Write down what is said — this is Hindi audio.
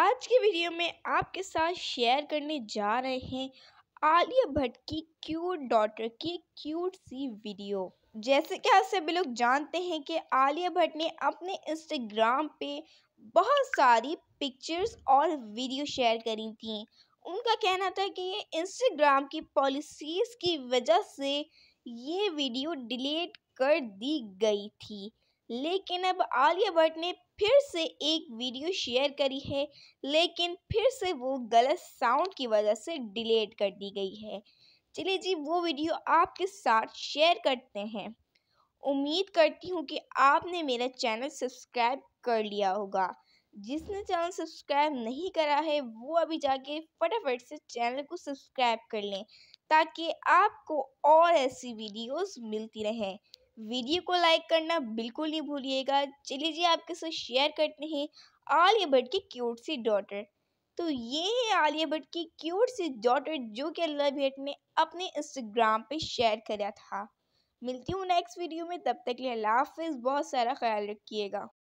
आज की वीडियो में आपके साथ शेयर करने जा रहे हैं आलिया भट्ट की क्यूट डॉटर की क्यूट सी वीडियो जैसे कि आप सभी लोग जानते हैं कि आलिया भट्ट ने अपने इंस्टाग्राम पे बहुत सारी पिक्चर्स और वीडियो शेयर करी थी उनका कहना था कि ये इंस्टाग्राम की पॉलिसीज़ की वजह से ये वीडियो डिलीट कर दी गई थी लेकिन अब आलिया भट्ट ने फिर से एक वीडियो शेयर करी है लेकिन फिर से वो गलत साउंड की वजह से डिलीट कर दी गई है चलिए जी वो वीडियो आपके साथ शेयर करते हैं उम्मीद करती हूँ कि आपने मेरा चैनल सब्सक्राइब कर लिया होगा जिसने चैनल सब्सक्राइब नहीं करा है वो अभी जाके फटाफट से चैनल को सब्सक्राइब कर लें ताकि आपको और ऐसी वीडियोस मिलती रहें वीडियो को लाइक करना बिल्कुल नहीं भूलिएगा चलिए जी आपके साथ शेयर करते हैं आलिया भट्ट की क्यूट सी डॉटर तो ये है आलिया भट्ट की क्यूट सी डॉटर जो कि अल्लाह भट्ट ने अपने इंस्टाग्राम पे शेयर करा था मिलती हूँ नेक्स्ट वीडियो में तब तक लिए हाफिज़ बहुत सारा ख्याल रखिएगा